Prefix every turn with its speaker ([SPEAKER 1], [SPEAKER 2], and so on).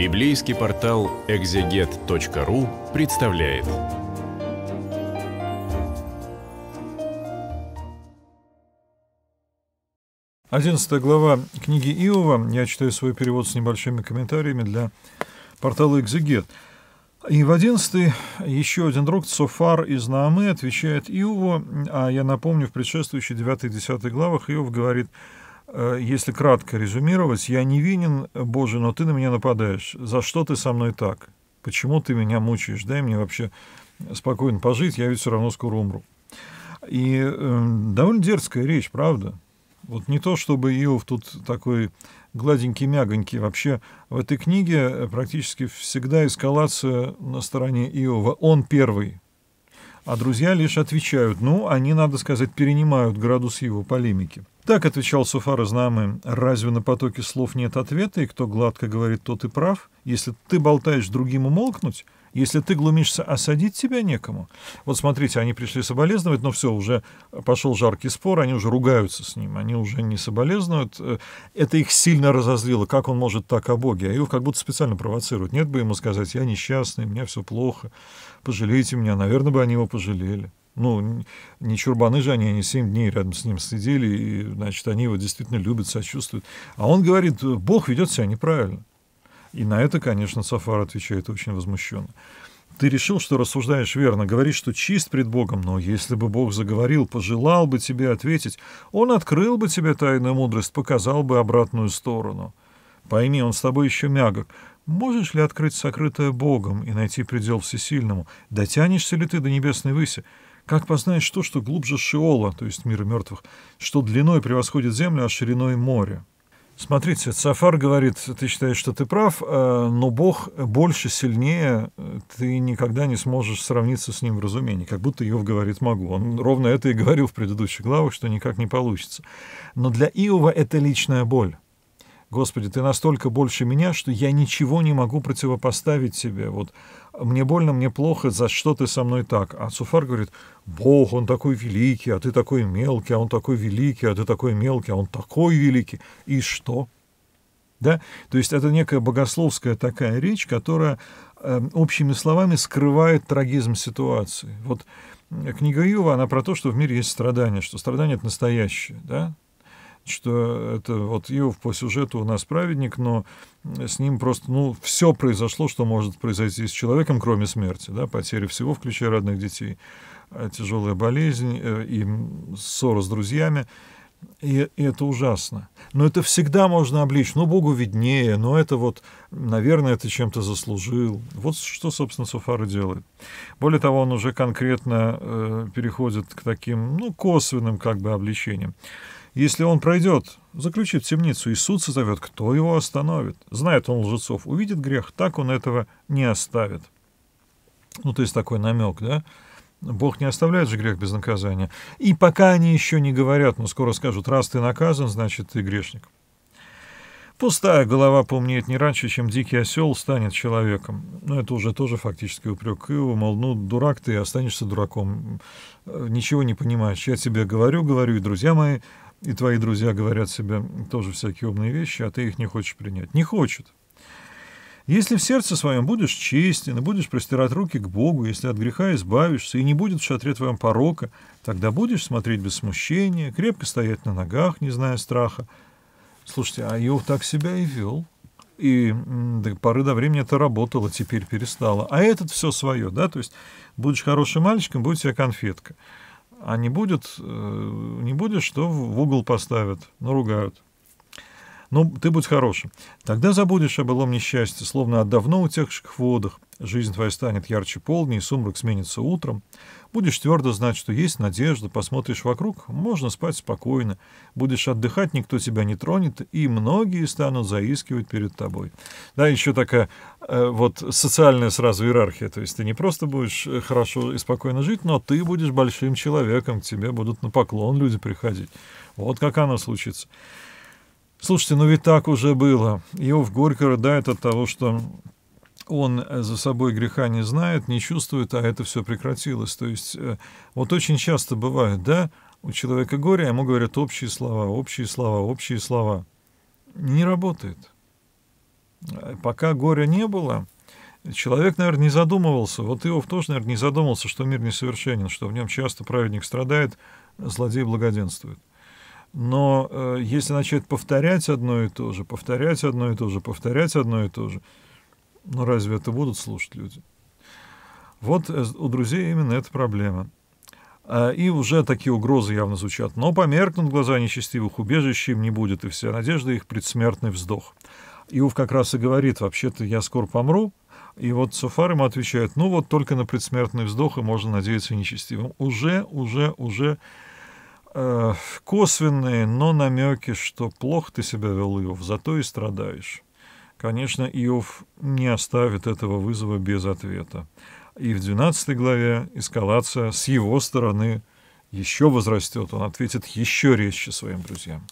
[SPEAKER 1] Библейский портал экзегет.ру представляет. Одиннадцатая глава книги Иова. Я читаю свой перевод с небольшими комментариями для портала «Экзегет». И в одиннадцатый еще один друг Софар из Наамы отвечает Иову, а я напомню, в предшествующей и десятой главах Иов говорит – Э, если кратко резюмировать, я невинен, Боже, но ты на меня нападаешь. За что ты со мной так? Почему ты меня мучаешь? Дай мне вообще спокойно пожить, я ведь все равно скоро умру. И э, довольно дерзкая речь, правда? Вот не то, чтобы Иов тут такой гладенький, мягонький. Вообще в этой книге э, практически всегда эскалация на стороне Иова. Он первый. А друзья лишь отвечают. Ну, они, надо сказать, перенимают градус его полемики. Так отвечал Суфар из Наамы, разве на потоке слов нет ответа, и кто гладко говорит, тот и прав? Если ты болтаешь другим умолкнуть, если ты глумишься, осадить тебя некому. Вот смотрите, они пришли соболезновать, но все, уже пошел жаркий спор, они уже ругаются с ним, они уже не соболезнуют. Это их сильно разозлило, как он может так о Боге, а его как будто специально провоцируют. Нет бы ему сказать, я несчастный, мне все плохо, пожалейте меня, наверное, бы они его пожалели. Ну, не чурбаны же они, они семь дней рядом с ним сидели, и, значит, они его действительно любят, сочувствуют. А он говорит, Бог ведет себя неправильно. И на это, конечно, Сафар отвечает очень возмущенно. Ты решил, что рассуждаешь верно, говоришь, что чист пред Богом, но если бы Бог заговорил, пожелал бы тебе ответить, Он открыл бы тебе тайную мудрость, показал бы обратную сторону. Пойми, Он с тобой еще мягок. Можешь ли открыть сокрытое Богом и найти предел всесильному? Дотянешься ли ты до небесной выси? Как познаешь то, что глубже Шиола, то есть мира мертвых, что длиной превосходит землю, а шириной море? Смотрите, Сафар говорит, ты считаешь, что ты прав, э, но Бог больше, сильнее, э, ты никогда не сможешь сравниться с ним в разумении, как будто Иов говорит «могу». Он ровно это и говорил в предыдущих главах, что никак не получится. Но для Иова это личная боль. Господи, ты настолько больше меня, что я ничего не могу противопоставить тебе. Вот мне больно, мне плохо, за что ты со мной так? А Цуфар говорит, Бог, он такой великий, а ты такой мелкий, а он такой великий, а ты такой мелкий, а он такой великий. И что? Да? То есть это некая богословская такая речь, которая э, общими словами скрывает трагизм ситуации. Вот э, книга Иова, она про то, что в мире есть страдания, что страдания — это настоящее, да? что это вот Иов по сюжету у нас праведник, но с ним просто, ну, все произошло, что может произойти с человеком, кроме смерти, да, потери всего, включая родных детей, э, тяжелая болезнь э, и ссора с друзьями. И, и это ужасно. Но это всегда можно обличь. Ну, Богу виднее, но это вот, наверное, ты чем-то заслужил. Вот что, собственно, Суфара делает. Более того, он уже конкретно э, переходит к таким, ну, косвенным как бы обличениям. Если он пройдет, заключит в темницу, и суд созовет, кто его остановит. Знает он лжецов, увидит грех, так он этого не оставит. Ну, то есть такой намек, да? Бог не оставляет же грех без наказания. И пока они еще не говорят, но скоро скажут, раз ты наказан, значит, ты грешник. Пустая голова поумнеет не раньше, чем дикий осел станет человеком. Но это уже тоже фактически упрек его, мол, ну, дурак ты, останешься дураком. Э, ничего не понимаешь. Я тебе говорю, говорю, и друзья мои и твои друзья говорят себе тоже всякие умные вещи, а ты их не хочешь принять. Не хочет. Если в сердце своем будешь честен и будешь простирать руки к Богу, если от греха избавишься и не будет в шатре твоем порока, тогда будешь смотреть без смущения, крепко стоять на ногах, не зная страха. Слушайте, а Иов так себя и вел. И до поры до времени это работало, теперь перестало. А этот все свое, да, то есть будешь хорошим мальчиком, будет у тебя конфетка а не будет, э, не будет, что в угол поставят, наругают. Ну, ты будь хорошим. Тогда забудешь о былом несчастье, словно о давно утекших водах. Жизнь твоя станет ярче полдней, сумрак сменится утром. Будешь твердо знать, что есть надежда, посмотришь вокруг, можно спать спокойно. Будешь отдыхать, никто тебя не тронет, и многие станут заискивать перед тобой. Да, еще такая э, вот социальная сразу иерархия. То есть ты не просто будешь э, хорошо и спокойно жить, но ты будешь большим человеком, к тебе будут на поклон люди приходить. Вот как оно случится. Слушайте, ну ведь так уже было. Иов горько рыдает от того, что он э, за собой греха не знает, не чувствует, а это все прекратилось. То есть э, вот очень часто бывает, да, у человека горе, а ему говорят общие слова, общие слова, общие слова. Не работает. Э, пока горя не было, человек, наверное, не задумывался. Вот Иов тоже, наверное, не задумывался, что мир несовершенен, что в нем часто праведник страдает, злодей благоденствует. Но э, если начать повторять одно и то же, повторять одно и то же, повторять одно и то же, ну разве это будут слушать люди? Вот э, у друзей именно эта проблема. Э, и уже такие угрозы явно звучат. Но померкнут глаза нечестивых, убежища им не будет, и вся надежда их предсмертный вздох. Иов как раз и говорит, вообще-то я скоро помру, и вот Суфар ему отвечает, ну вот только на предсмертный вздох и можно надеяться нечестивым. Уже, уже, уже э, косвенные, но намеки, что плохо ты себя вел, Иов, зато и страдаешь. Конечно, Иов не оставит этого вызова без ответа. И в 12 главе эскалация с его стороны еще возрастет. Он ответит еще резче своим друзьям.